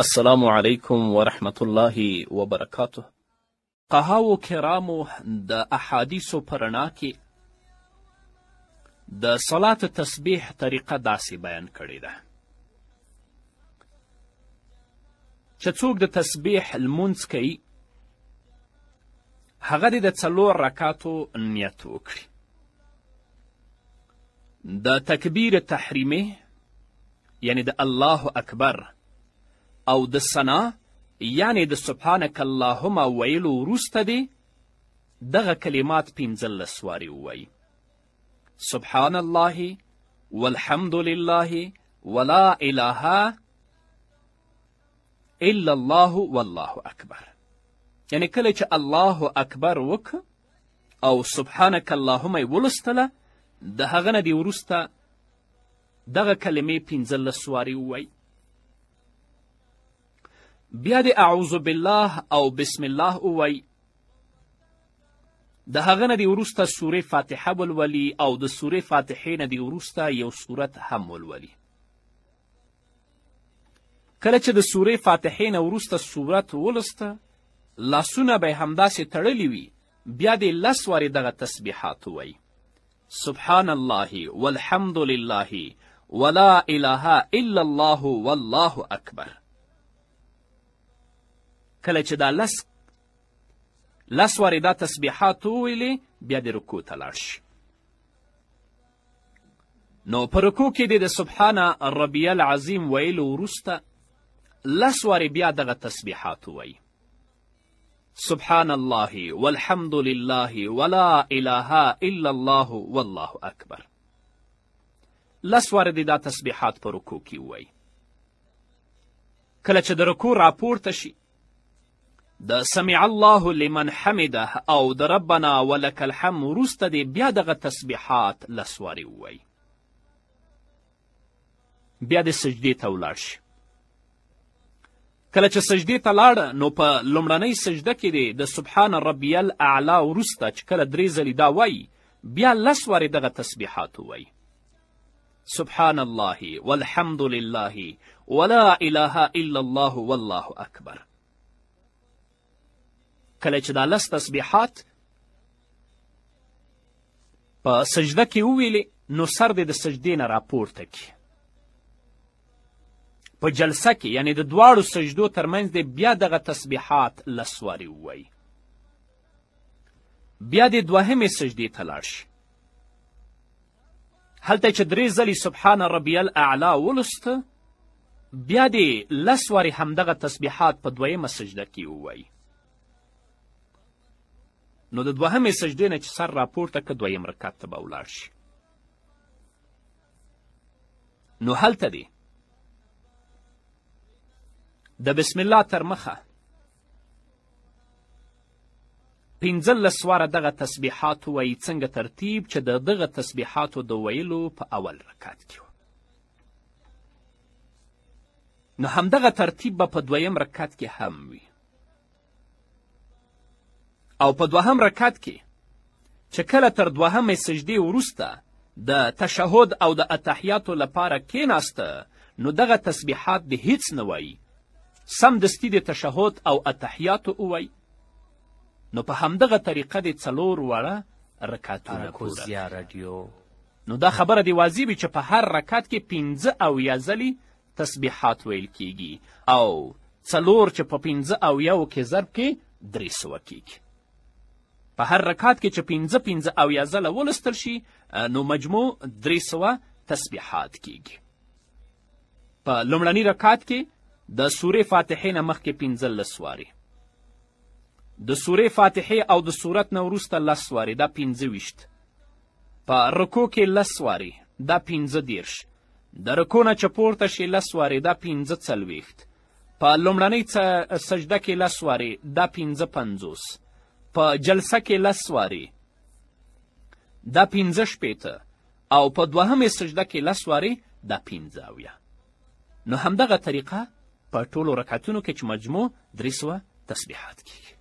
السلام علیکم ورحمت الله وبرکاته قهاو کرامو د احادیثو په رڼا کې د صلات تسبیح طریقه داسې بیان کړې ده چې څوک د تسبیح لمونځ کوي هغه دې د څلور رکاتو نیت وکړي د تکبیر تحریمه یعنی د الله اکبر او د سنا یعنی د سبحانک اللهم ویلو وروسته دی دغه کلمات پنځلس وارې ووایي سبحان الله والحمد لله ولا اله الا الله والله اکبر یعنی کله چې الله اکبر وک او سبحانک اللهم یې ولوستله د هغه نه دې وروسته دغه کلمې پنځلس وارې ووایي بیا د اعوذ بالله او بسم الله اووی د هغه نه د وروسته سورې فاتحه ولولي او د سورې فاتحې نه د وروسته یو صورت هم ولولي کله چې د سورې فاتحې نه وروسته صورت ولسته لاسونه به همداسې تړلي وي بیا دې لس وارې دغه تسبیحات ووایي سبحان الله والحمد لله ولا اله الا الله والله اکبر کله چې دا لس لس وارې دا تسبیحات وویلې بیا د رکو ته لاړ شي نو په رکو کې دې د سبحانه ربی العظیم ویلو وروسته لس وارې بیا دغه تسبیحات ووایي سبحان الله والحمد لله ولا اله الا الله والله اکبر لس وارې دا تسبیحات په رکو کې ووایي کله چې د رکو راپورته شي د سمع الله لمن حمده او د ربنا ولك الحم وروسته دې بیا دغه تسبیحات لس وارې ووایي بیا د سجدې ته ولاړ شي کله چې سجدې ته لاړ نو په لومړنۍ سجده کې دی د سبحان ربی الاعلا وروسته چې کله درې ځلې دا وایي بیا لس وارې دغه تسبیحات ووایي سبحان الله والحمد لله ولا اله الا الله والله اکبر کله چې دا لس تسبیحات په سجده کې وویلې نو سر دې د سجدې نه راپورته کړي په جلسه کې یعنی د دواړو سجدو ترمنځ دې بیا دغه تسبیحات لس وارې ووایي بیا دې دوهمې سجدې ته لاړ شي هلته چې درې ځلې سبحان ربی الاعلا ولسته بیا دې لس وارې همدغه تسبیحات په دویمه سجده کې ووایي نو د دوهمې سجدې نه چې سر راپورته که دویم رکعت ته به ولاړ شي نو هلته دی د بسم الله تر مخه پنځلس واره دغه تسبیحات وایي څنګه ترتیب چې د دغه تسبیحاتو د ویلو په اول رکعت کې نو همدغه ترتیب به په دویم رکعت کې هم وي او په دوهم رکعت کې چې کله تر دوهمې سجدې وروسته د تشهد او د اتحیاتو لپاره کیناسته نو دغه تسبیحات د هیڅ نه وایي سمدستي د تشهد او اتحیاتو اووایي نو په همدغه طریقه د څلور واړه رکعتونه پوره رادیو نو دا خبره دی واضح وي چې په هر رکعت کې پنځه اویا ځلې تسبیحات ویل کیږي او څلور چې په پنځه اویاو کې ضرب کې درې سوه کیږي په هر رکعت کې چې پنځه پنځه اویا ځله ولوستل شي نو مجموع درې سوه تسبیحات کیږي په لومړني رکعت کې د سورې فاتحې نه مخکې پنځلس وارې د سورې فاتحې او د سورت نه وروسته لس وارې دا پنځه ویشت په رکو کې لس وارې دا پنځه دیرش د رکو نه چې پورته شي لس وارې دا پنځه څلوېښت په لومړنۍ سجده کې لس وارې دا پنځه پنځوس په جلسه کې لس وارې دا پنځه شپېته او په دوهمې سجده کې لس وارې دا پنځه اویا نو همدغه طریقه په ټولو رکعتونو کې چې مجموع درې سوه تسبیحات کیږي